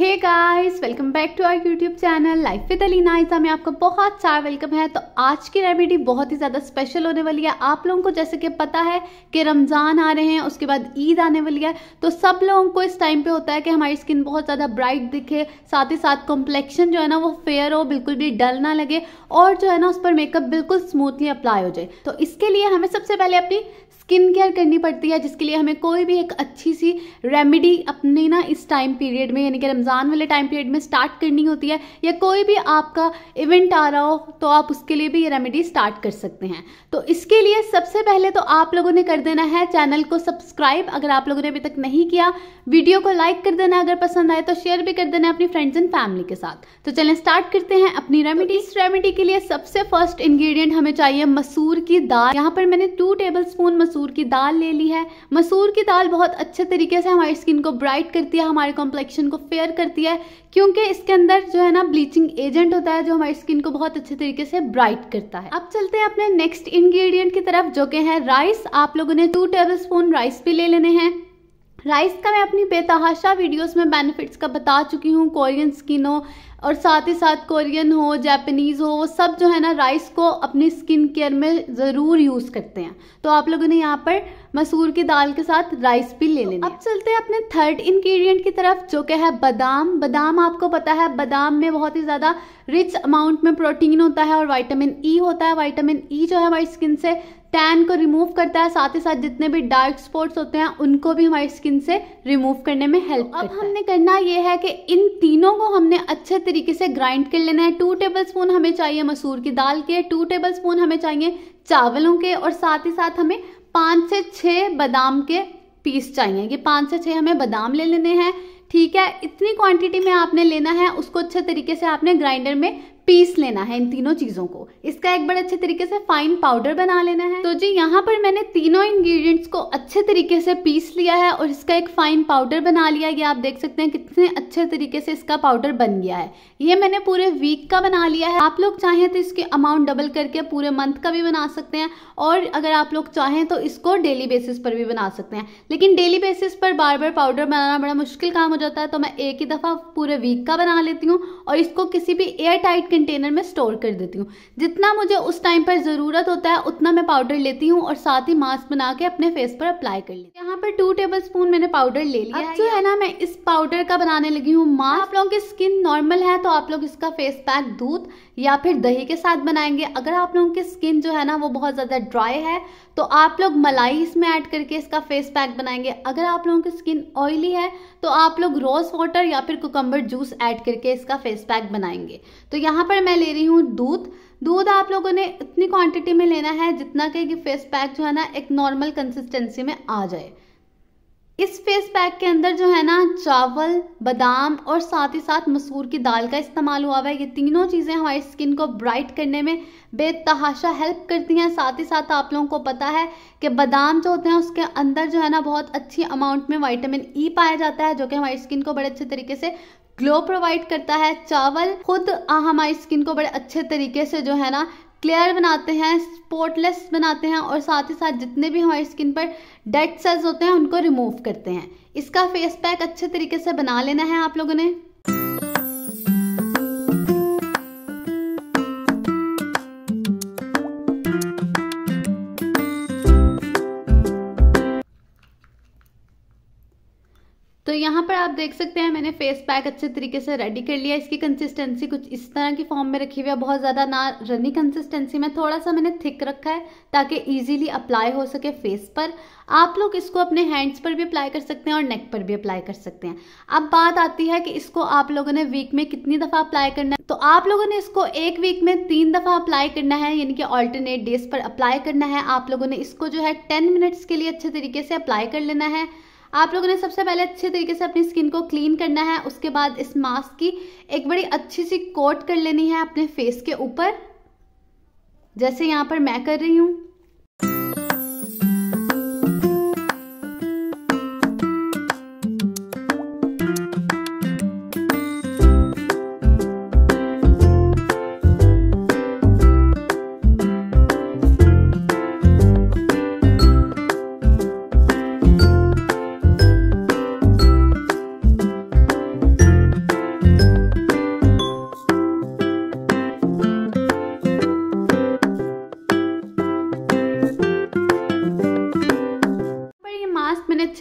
hey guys welcome back to our YouTube channel life with Alina Isa में आपका बहुत सारा वेलकम है तो आज की रेमेडी बहुत ही ज़्यादा स्पेशल होने वाली है आप लोगों को जैसे कि पता है कि रमज़ान आ रहे हैं उसके बाद ईद आने वाली है तो सब लोगों को इस टाइम पे होता है कि हमारी स्किन बहुत ज़्यादा ब्राइट दिखे साथ ही साथ कॉम्प्लेक्शन जो है ना वो फेयर हो बिल्कुल भी डल ना लगे और जो है ना उस पर मेकअप बिल्कुल स्मूथली अप्लाई हो जाए तो इसके लिए हमें सबसे पहले अपनी स्किन केयर करनी पड़ती है जिसके लिए हमें कोई भी एक अच्छी सी रेमेडी अपने ना इस टाइम पीरियड में यानी कि रमज़ान वाले टाइम पीरियड में स्टार्ट करनी होती है या कोई भी आपका इवेंट आ रहा हो तो आप उसके लिए भी ये रेमेडी स्टार्ट कर सकते हैं तो इसके लिए सबसे पहले तो आप लोगों ने कर देना है चैनल को सब्सक्राइब अगर आप लोगों ने अभी तक नहीं किया वीडियो को लाइक कर देना अगर पसंद आए तो शेयर भी कर देना अपनी फ्रेंड्स एंड फैमिली के साथ तो चलें स्टार्ट करते हैं अपनी रेमेडी इस रेमेडी के लिए सबसे फर्स्ट इन्ग्रीडियंट हमें चाहिए मसूर की दाल यहाँ पर मैंने टू टेबल स्पून मसूर की दाल ले ली है मसूर की दाल बहुत अच्छे तरीके से हमारी स्किन को ब्राइट करती है हमारे कॉम्प्लेक्शन को फेयर करती है क्योंकि इसके अंदर जो है ना ब्लीचिंग एजेंट होता है जो हमारी स्किन को बहुत अच्छे तरीके से ब्राइट करता है अब चलते हैं अपने नेक्स्ट इन्ग्रीडियंट की तरफ जो कि है राइस आप लोगों ने टू टेबल राइस भी ले लेने हैं राइस का मैं अपनी बेतहाशा वीडियोस में बेनिफिट्स का बता चुकी हूँ कोरियन स्किनों और साथ ही साथ कोरियन हो जापानीज़ हो वो सब जो है ना राइस को अपनी स्किन केयर में ज़रूर यूज़ करते हैं तो आप लोगों ने यहाँ पर मसूर की दाल के साथ राइस भी ले तो लेना अब चलते हैं अपने थर्ड इंग्रेडिएंट की तरफ जो कि है बादाम बादाम आपको पता है बादाम में बहुत ही ज़्यादा रिच अमाउंट में प्रोटीन होता है और वाइटामिन ई e होता है वाइटामिन ई e जो है हमारी स्किन से टैन को रिमूव करता है साथ ही साथ जितने भी डार्क स्पॉट्स होते हैं उनको भी हमारी स्किन से रिमूव करने में हेल्प तो अब हमने करना यह है कि इन तीनों को हमने अच्छे तरीके से ग्राइंड कर लेना है टू टेबल स्पून हमें चाहिए मसूर की दाल के टू टेबल स्पून हमें चाहिए चावलों के और साथ ही साथ हमें पाँच से छः बादाम के पीस चाहिए ये पाँच से छः हमें बादाम ले लेने हैं ठीक है इतनी क्वांटिटी में आपने लेना है उसको अच्छे तरीके से आपने ग्राइंडर में पीस लेना है इन तीनों चीजों को इसका एक बड़े अच्छे तरीके से फाइन पाउडर बना लेना है तो जी यहाँ पर मैंने तीनों इंग्रेडिएंट्स को अच्छे तरीके से पीस लिया है और इसका एक फाइन पाउडर बना लिया ये आप देख सकते हैं कितने अच्छे तरीके से इसका पाउडर बन गया है ये मैंने पूरे वीक का बना लिया है आप लोग चाहें तो इसके अमाउंट डबल करके पूरे मंथ का भी बना सकते हैं और अगर आप लोग चाहें तो इसको डेली बेसिस पर भी बना सकते हैं लेकिन डेली बेसिस पर बार बार पाउडर बनाना बड़ा मुश्किल काम हो जाता है तो मैं एक ही दफ़ा पूरे वीक का बना लेती हूँ और इसको किसी भी एयर टाइट कंटेनर में स्टोर कर देती हूँ जितना मुझे उस टाइम पर ज़रूरत होता है उतना मैं पाउडर लेती हूँ और साथ ही मास्क बना के अपने फेस पर अप्लाई कर लेती हूँ यहाँ पर टू टेबल स्पून मैंने पाउडर ले लिया जो है ना मैं इस पाउडर का बनाने लगी हूँ मास्क आप लोगों की स्किन नॉर्मल है तो आप लोग इसका फेस पैक दूध या फिर दही के साथ बनाएंगे अगर आप लोगों की स्किन जो है ना वो बहुत ज़्यादा ड्राई है तो आप लोग मलाई इसमें ऐड करके इसका फेस पैक बनाएंगे अगर आप लोगों की स्किन ऑयली है तो आप लोग रोज़ वाटर या फिर कोकम्बर जूस ऐड करके इसका फेस पैक बनाएंगे तो यहाँ पर मैं ले रही हूँ दूध दूध आप लोगों ने इतनी क्वांटिटी में लेना है जितना कि फेस पैक जो है ना एक नॉर्मल कंसिस्टेंसी में आ जाए इस फेस पैक के अंदर जो है ना चावल बादाम और साथ ही साथ मसूर की दाल का इस्तेमाल हुआ हुआ है ये तीनों चीज़ें हमारी स्किन को ब्राइट करने में बेतहाशा हेल्प करती हैं साथ ही साथ आप लोगों को पता है कि बादाम जो होते हैं उसके अंदर जो है ना बहुत अच्छी अमाउंट में वाइटामिन ई e पाया जाता है जो कि हमारी स्किन को बड़े अच्छे तरीके से ग्लो प्रोवाइड करता है चावल खुद हमारी स्किन को बड़े अच्छे तरीके से जो है ना क्लियर बनाते हैं स्पॉटलेस बनाते हैं और साथ ही साथ जितने भी हमारी स्किन पर डेड सेल्स होते हैं उनको रिमूव करते हैं इसका फेस पैक अच्छे तरीके से बना लेना है आप लोगों ने तो यहाँ पर आप देख सकते हैं मैंने फेस पैक अच्छे तरीके से रेडी कर लिया इसकी कंसिस्टेंसी कुछ इस तरह की फॉर्म में रखी हुई है बहुत ज़्यादा ना रनी कंसिस्टेंसी में थोड़ा सा मैंने थिक रखा है ताकि ईजिली अप्लाई हो सके फेस पर आप लोग इसको अपने हैंड्स पर भी अप्लाई कर सकते हैं और नेक पर भी अप्लाई कर सकते हैं अब बात आती है कि इसको आप लोगों ने वीक में कितनी दफ़ा अप्लाई करना है तो आप लोगों ने इसको एक वीक में तीन दफ़ा अप्लाई करना है यानी कि ऑल्टरनेट डेज पर अप्लाई करना है आप लोगों ने इसको जो है टेन मिनट्स के लिए अच्छे तरीके से अप्लाई कर लेना है आप लोगों ने सबसे पहले अच्छे तरीके से अपनी स्किन को क्लीन करना है उसके बाद इस मास्क की एक बड़ी अच्छी सी कोट कर लेनी है अपने फेस के ऊपर जैसे यहाँ पर मैं कर रही हूँ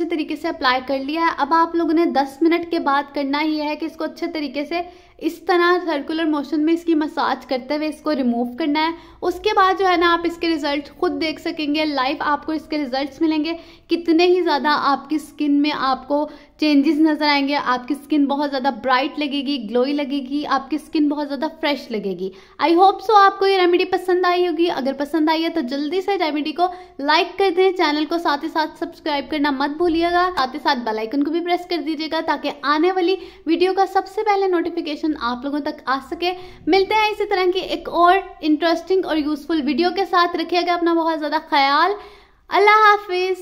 अच्छे तरीके से अप्लाई कर लिया है अब आप लोगों ने 10 मिनट के बाद करना ही है कि इसको अच्छे तरीके से इस तरह सर्कुलर मोशन में इसकी मसाज करते हुए इसको रिमूव करना है उसके बाद जो है ना आप इसके रिजल्ट खुद देख सकेंगे लाइव आपको इसके रिजल्ट्स मिलेंगे कितने ही ज़्यादा आपकी स्किन में आपको चेंजेस नजर आएंगे आपकी स्किन बहुत ज़्यादा ब्राइट लगेगी ग्लोई लगेगी आपकी स्किन बहुत ज़्यादा फ्रेश लगेगी आई होप सो आपको ये रेमेडी पसंद आई होगी अगर पसंद आई है तो जल्दी से रेमेडी को लाइक कर दें चैनल को साथ ही साथ सब्सक्राइब करना मत भूलिएगा साथ ही साथ बेलाइकन को भी प्रेस कर दीजिएगा ताकि आने वाली वीडियो का सबसे पहले नोटिफिकेशन आप लोगों तक आ सके मिलते हैं इसी तरह की एक और इंटरेस्टिंग और यूजफुल वीडियो के साथ रखिएगा अपना बहुत ज़्यादा ख्याल अल्लाह हाफिज़